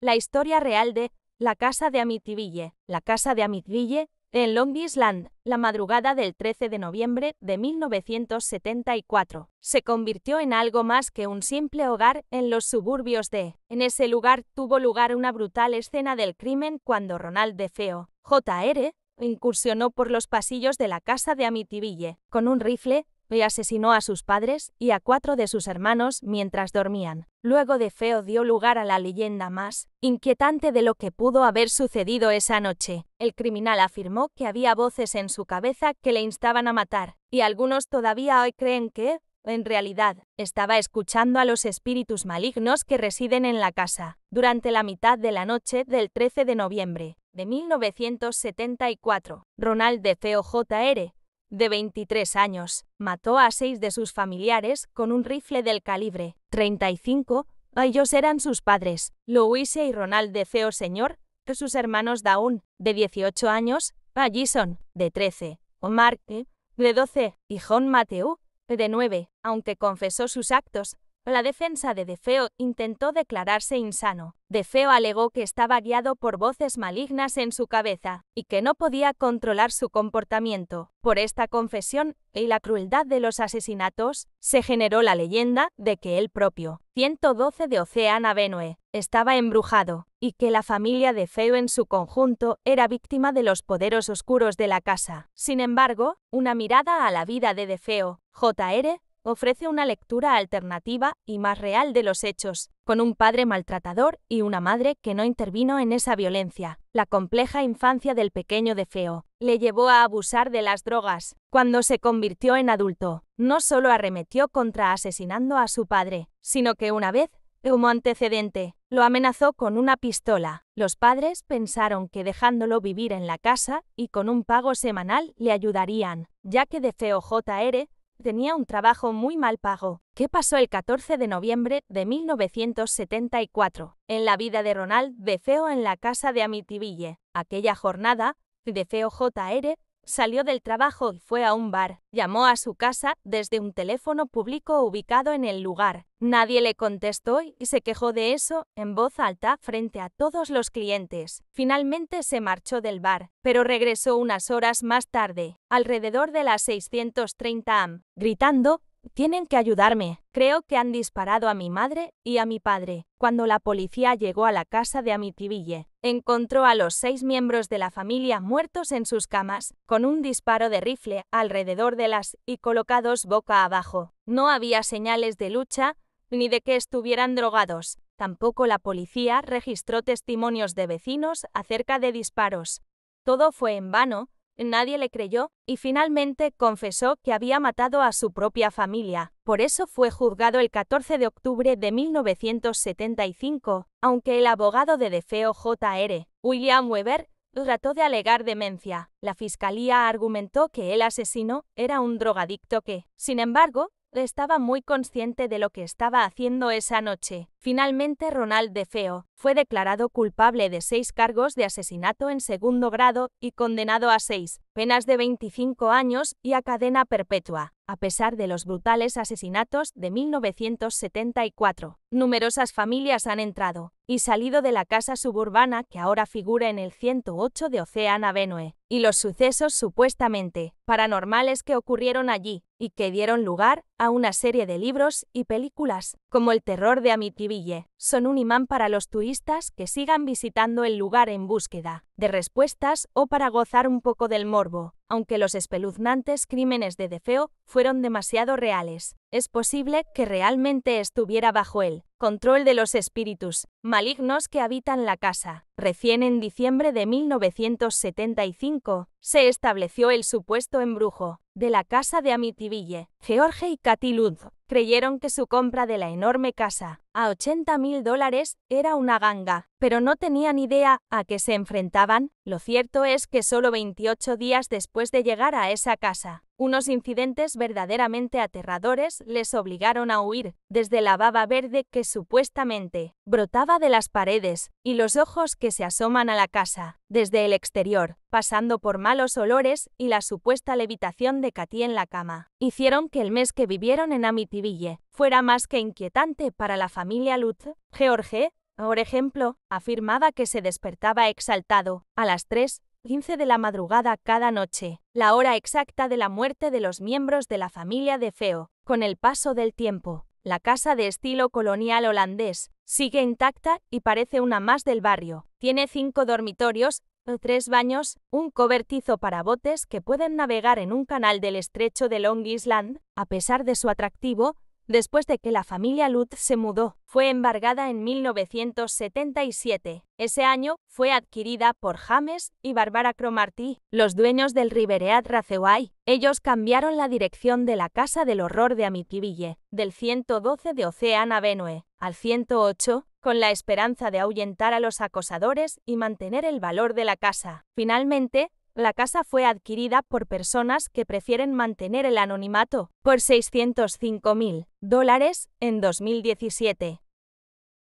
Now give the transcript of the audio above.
La historia real de La Casa de Amitiville. La Casa de Amityville, en Long Island, la madrugada del 13 de noviembre de 1974, se convirtió en algo más que un simple hogar en los suburbios de. En ese lugar tuvo lugar una brutal escena del crimen cuando Ronald Feo, Jr., incursionó por los pasillos de la casa de Amitiville, con un rifle, y asesinó a sus padres y a cuatro de sus hermanos mientras dormían. Luego de Feo dio lugar a la leyenda más inquietante de lo que pudo haber sucedido esa noche. El criminal afirmó que había voces en su cabeza que le instaban a matar, y algunos todavía hoy creen que, en realidad, estaba escuchando a los espíritus malignos que residen en la casa, durante la mitad de la noche del 13 de noviembre de 1974. Ronald de Feo Jr de 23 años, mató a seis de sus familiares con un rifle del calibre 35. Ellos eran sus padres, Louise y Ronald de Feo Señor, sus hermanos Daun, de 18 años, Allison, de 13, Omar, de 12, y John Mateu, de 9, aunque confesó sus actos, la defensa de Defeo intentó declararse insano. Defeo alegó que estaba guiado por voces malignas en su cabeza y que no podía controlar su comportamiento. Por esta confesión y la crueldad de los asesinatos, se generó la leyenda de que el propio 112 de Oceana Benue estaba embrujado y que la familia de Feo en su conjunto era víctima de los poderos oscuros de la casa. Sin embargo, una mirada a la vida de Defeo, J.R., ofrece una lectura alternativa y más real de los hechos, con un padre maltratador y una madre que no intervino en esa violencia. La compleja infancia del pequeño de Feo le llevó a abusar de las drogas. Cuando se convirtió en adulto, no solo arremetió contra asesinando a su padre, sino que una vez, como antecedente, lo amenazó con una pistola. Los padres pensaron que dejándolo vivir en la casa y con un pago semanal le ayudarían, ya que de Feo JR tenía un trabajo muy mal pago. ¿Qué pasó el 14 de noviembre de 1974? En la vida de Ronald de Feo en la casa de Amitiville? Aquella jornada, de Feo Jr. Salió del trabajo y fue a un bar. Llamó a su casa desde un teléfono público ubicado en el lugar. Nadie le contestó y se quejó de eso en voz alta frente a todos los clientes. Finalmente se marchó del bar, pero regresó unas horas más tarde, alrededor de las 630 am, gritando tienen que ayudarme. Creo que han disparado a mi madre y a mi padre. Cuando la policía llegó a la casa de Amityville, encontró a los seis miembros de la familia muertos en sus camas, con un disparo de rifle alrededor de las y colocados boca abajo. No había señales de lucha, ni de que estuvieran drogados. Tampoco la policía registró testimonios de vecinos acerca de disparos. Todo fue en vano, Nadie le creyó, y finalmente confesó que había matado a su propia familia. Por eso fue juzgado el 14 de octubre de 1975, aunque el abogado de Defeo J.R., William Weber, trató de alegar demencia. La fiscalía argumentó que el asesino era un drogadicto que, sin embargo, estaba muy consciente de lo que estaba haciendo esa noche. Finalmente, Ronald De Feo fue declarado culpable de seis cargos de asesinato en segundo grado y condenado a seis penas de 25 años y a cadena perpetua, a pesar de los brutales asesinatos de 1974. Numerosas familias han entrado y salido de la casa suburbana que ahora figura en el 108 de Oceana Avenue y los sucesos supuestamente paranormales que ocurrieron allí y que dieron lugar a una serie de libros y películas, como El terror de Amitibille. son un imán para los turistas que sigan visitando el lugar en búsqueda de respuestas o para gozar un poco del morbo, aunque los espeluznantes crímenes de Defeo fueron demasiado reales. Es posible que realmente estuviera bajo el control de los espíritus malignos que habitan la casa. Recién en diciembre de 1975, se estableció el supuesto embrujo de la casa de Amityville. George y Cathy creyeron que su compra de la enorme casa, a 80 mil dólares, era una ganga, pero no tenían idea a qué se enfrentaban. Lo cierto es que solo 28 días después de llegar a esa casa, unos incidentes verdaderamente aterradores les obligaron a huir desde la baba verde que supuestamente brotaba de las paredes y los ojos que se asoman a la casa, desde el exterior, pasando por malos olores y la supuesta levitación de Katy en la cama. Hicieron que el mes que vivieron en Amityville fuera más que inquietante para la familia Lutz. George, por ejemplo, afirmaba que se despertaba exaltado a las 3 15 de la madrugada cada noche, la hora exacta de la muerte de los miembros de la familia de Feo. Con el paso del tiempo, la casa de estilo colonial holandés sigue intacta y parece una más del barrio. Tiene cinco dormitorios, tres baños, un cobertizo para botes que pueden navegar en un canal del estrecho de Long Island. A pesar de su atractivo, Después de que la familia Lutz se mudó, fue embargada en 1977. Ese año fue adquirida por James y Barbara Cromarty, los dueños del Rivereat Raceway. Ellos cambiaron la dirección de la Casa del Horror de Amityville, del 112 de Ocean Avenue al 108, con la esperanza de ahuyentar a los acosadores y mantener el valor de la casa. Finalmente, la casa fue adquirida por personas que prefieren mantener el anonimato por 605 mil dólares en 2017.